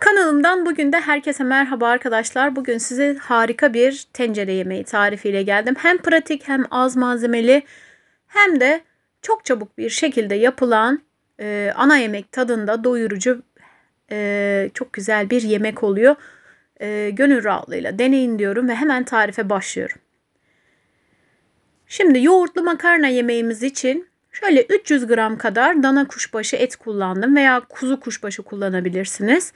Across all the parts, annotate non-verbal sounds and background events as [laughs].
Kanalımdan bugün de herkese merhaba arkadaşlar. Bugün size harika bir tencere yemeği tarifiyle geldim. Hem pratik hem az malzemeli hem de çok çabuk bir şekilde yapılan e, ana yemek tadında doyurucu e, çok güzel bir yemek oluyor. E, gönül rahatlığıyla deneyin diyorum ve hemen tarife başlıyorum. Şimdi yoğurtlu makarna yemeğimiz için Şöyle 300 gram kadar dana kuşbaşı et kullandım veya kuzu kuşbaşı kullanabilirsiniz.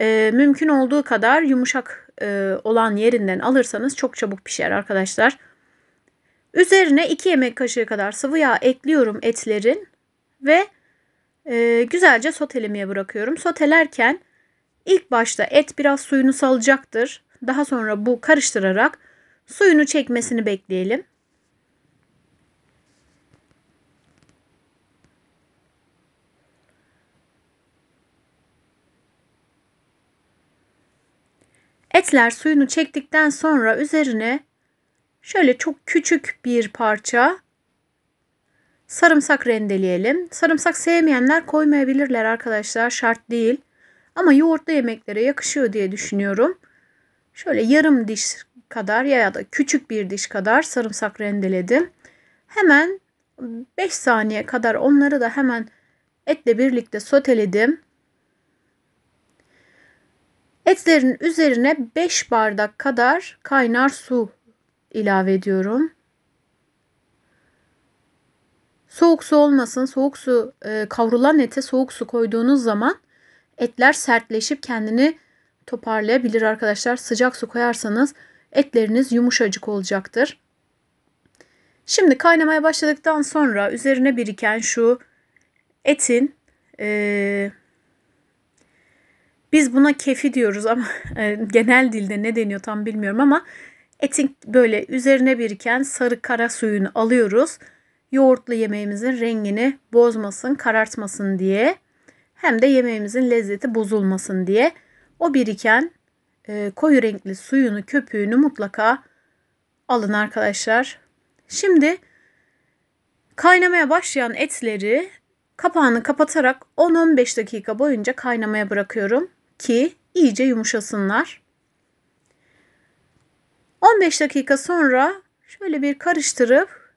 E, mümkün olduğu kadar yumuşak e, olan yerinden alırsanız çok çabuk pişer arkadaşlar. Üzerine 2 yemek kaşığı kadar sıvı yağ ekliyorum etlerin ve e, güzelce sotelemeye bırakıyorum. Sotelerken ilk başta et biraz suyunu salacaktır. Daha sonra bu karıştırarak suyunu çekmesini bekleyelim. Etler suyunu çektikten sonra üzerine şöyle çok küçük bir parça sarımsak rendeleyelim. Sarımsak sevmeyenler koymayabilirler arkadaşlar şart değil. Ama yoğurtlu yemeklere yakışıyor diye düşünüyorum. Şöyle yarım diş kadar ya da küçük bir diş kadar sarımsak rendeledim. Hemen 5 saniye kadar onları da hemen etle birlikte soteledim. Etlerin üzerine 5 bardak kadar kaynar su ilave ediyorum. Soğuk su olmasın. Soğuk su e, kavrulan ete soğuk su koyduğunuz zaman etler sertleşip kendini toparlayabilir arkadaşlar. Sıcak su koyarsanız etleriniz yumuşacık olacaktır. Şimdi kaynamaya başladıktan sonra üzerine biriken şu etin e, biz buna kefi diyoruz ama [laughs] e, genel dilde ne deniyor tam bilmiyorum ama etin böyle üzerine biriken sarı kara suyunu alıyoruz. Yoğurtlu yemeğimizin rengini bozmasın, karartmasın diye hem de yemeğimizin lezzeti bozulmasın diye o biriken e, koyu renkli suyunu, köpüğünü mutlaka alın arkadaşlar. Şimdi kaynamaya başlayan etleri kapağını kapatarak 10-15 dakika boyunca kaynamaya bırakıyorum ki iyice yumuşasınlar. 15 dakika sonra şöyle bir karıştırıp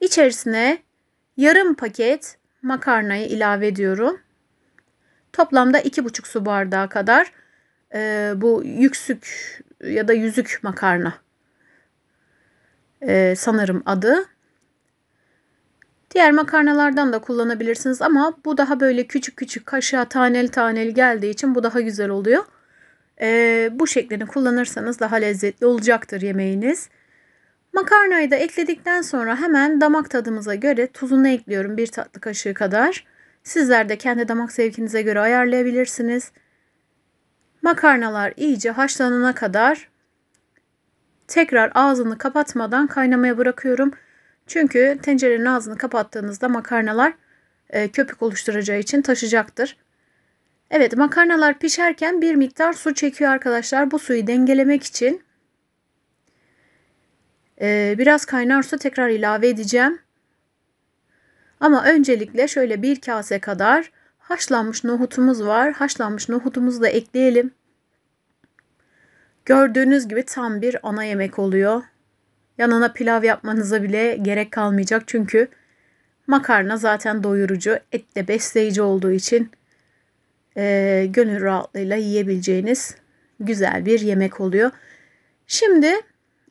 içerisine yarım paket makarnayı ilave ediyorum. Toplamda 2,5 su bardağı kadar e, bu yüksük ya da yüzük makarna e, sanırım adı. Diğer makarnalardan da kullanabilirsiniz ama bu daha böyle küçük küçük kaşığa taneli taneli geldiği için bu daha güzel oluyor. Ee, bu şeklini kullanırsanız daha lezzetli olacaktır yemeğiniz. Makarnayı da ekledikten sonra hemen damak tadımıza göre tuzunu ekliyorum bir tatlı kaşığı kadar. Sizler de kendi damak zevkinize göre ayarlayabilirsiniz. Makarnalar iyice haşlanana kadar tekrar ağzını kapatmadan kaynamaya bırakıyorum. Çünkü tencerenin ağzını kapattığınızda makarnalar e, köpük oluşturacağı için taşacaktır. Evet makarnalar pişerken bir miktar su çekiyor arkadaşlar. Bu suyu dengelemek için e, biraz kaynar su tekrar ilave edeceğim. Ama öncelikle şöyle bir kase kadar haşlanmış nohutumuz var. Haşlanmış nohutumuzu da ekleyelim. Gördüğünüz gibi tam bir ana yemek oluyor. Yanına pilav yapmanıza bile gerek kalmayacak çünkü makarna zaten doyurucu, et de besleyici olduğu için e, gönül rahatlığıyla yiyebileceğiniz güzel bir yemek oluyor. Şimdi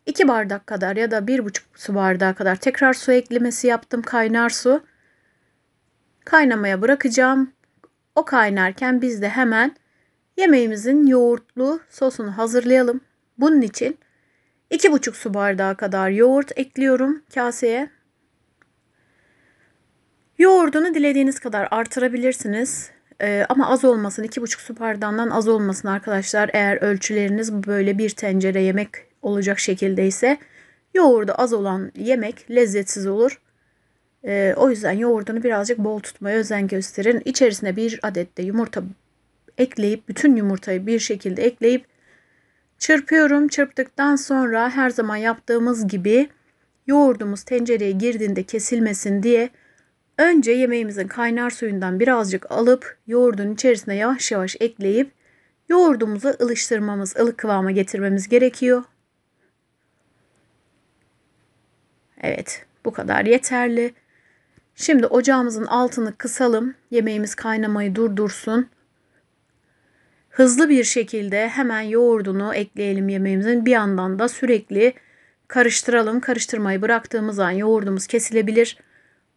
2 bardak kadar ya da 1,5 su bardağı kadar tekrar su eklemesi yaptım kaynar su. Kaynamaya bırakacağım. O kaynarken biz de hemen yemeğimizin yoğurtlu sosunu hazırlayalım. Bunun için 2,5 su bardağı kadar yoğurt ekliyorum kaseye. Yoğurdunu dilediğiniz kadar artırabilirsiniz. Ee, ama az olmasın 2,5 su bardağından az olmasın arkadaşlar. Eğer ölçüleriniz böyle bir tencere yemek olacak şekilde ise yoğurdu az olan yemek lezzetsiz olur. Ee, o yüzden yoğurdunu birazcık bol tutmaya özen gösterin. İçerisine bir adet de yumurta ekleyip bütün yumurtayı bir şekilde ekleyip Çırpıyorum. Çırptıktan sonra her zaman yaptığımız gibi yoğurdumuz tencereye girdiğinde kesilmesin diye önce yemeğimizin kaynar suyundan birazcık alıp yoğurdun içerisine yavaş yavaş ekleyip yoğurdumuzu ılıştırmamız, ılık kıvama getirmemiz gerekiyor. Evet, bu kadar yeterli. Şimdi ocağımızın altını kısalım. Yemeğimiz kaynamayı durdursun hızlı bir şekilde hemen yoğurdunu ekleyelim yemeğimizin. Bir yandan da sürekli karıştıralım. Karıştırmayı bıraktığımız an yoğurdumuz kesilebilir.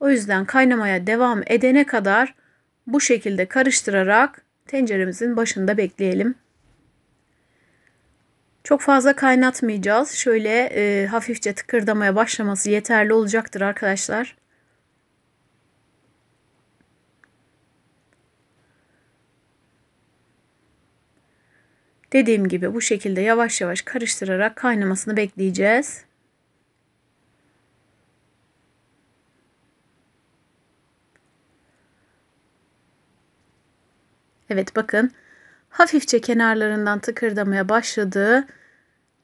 O yüzden kaynamaya devam edene kadar bu şekilde karıştırarak tenceremizin başında bekleyelim. Çok fazla kaynatmayacağız. Şöyle e, hafifçe tıkırdamaya başlaması yeterli olacaktır arkadaşlar. Dediğim gibi bu şekilde yavaş yavaş karıştırarak kaynamasını bekleyeceğiz. Evet bakın hafifçe kenarlarından tıkırdamaya başladı.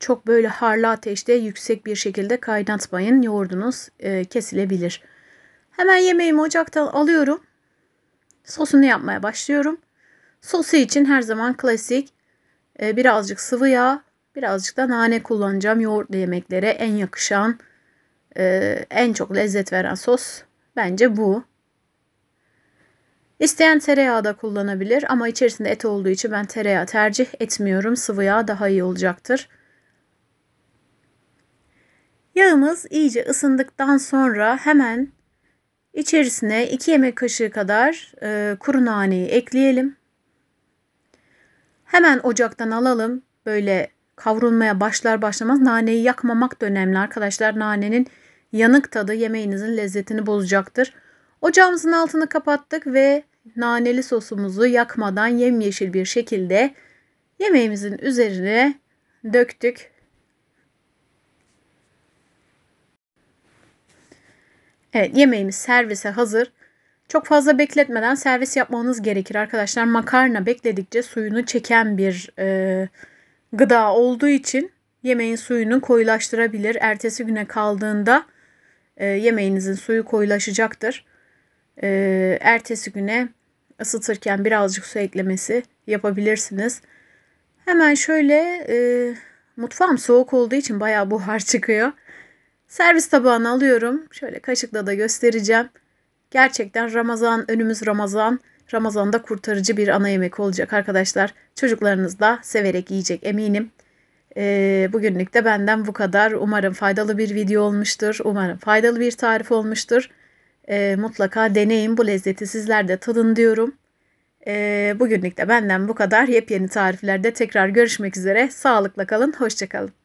Çok böyle harlı ateşte yüksek bir şekilde kaynatmayın. Yoğurdunuz e, kesilebilir. Hemen yemeğimi ocaktan alıyorum. Sosunu yapmaya başlıyorum. Sosu için her zaman klasik ee, birazcık sıvı yağ, birazcık da nane kullanacağım. Yoğurtlu yemeklere en yakışan, e, en çok lezzet veren sos bence bu. İsteyen tereyağı da kullanabilir ama içerisinde et olduğu için ben tereyağı tercih etmiyorum. Sıvı yağ daha iyi olacaktır. Yağımız iyice ısındıktan sonra hemen içerisine 2 yemek kaşığı kadar e, kuru naneyi ekleyelim. Hemen ocaktan alalım. Böyle kavrulmaya başlar başlamaz naneyi yakmamak da önemli arkadaşlar. Nanenin yanık tadı yemeğinizin lezzetini bozacaktır. Ocağımızın altını kapattık ve naneli sosumuzu yakmadan yemyeşil bir şekilde yemeğimizin üzerine döktük. Evet yemeğimiz servise hazır. Çok fazla bekletmeden servis yapmanız gerekir arkadaşlar. Makarna bekledikçe suyunu çeken bir e, gıda olduğu için yemeğin suyunu koyulaştırabilir. Ertesi güne kaldığında e, yemeğinizin suyu koyulaşacaktır. E, ertesi güne ısıtırken birazcık su eklemesi yapabilirsiniz. Hemen şöyle e, mutfağım soğuk olduğu için bayağı buhar [laughs] çıkıyor. Servis tabağına alıyorum. Şöyle kaşıkla da göstereceğim. Gerçekten Ramazan, önümüz Ramazan. Ramazan'da kurtarıcı bir ana yemek olacak arkadaşlar. Çocuklarınız da severek yiyecek eminim. Ee, bugünlük de benden bu kadar. Umarım faydalı bir video olmuştur. Umarım faydalı bir tarif olmuştur. Ee, mutlaka deneyin bu lezzeti sizler de tadın diyorum. Ee, bugünlük de benden bu kadar. Yepyeni tariflerde tekrar görüşmek üzere. Sağlıkla kalın, hoşçakalın.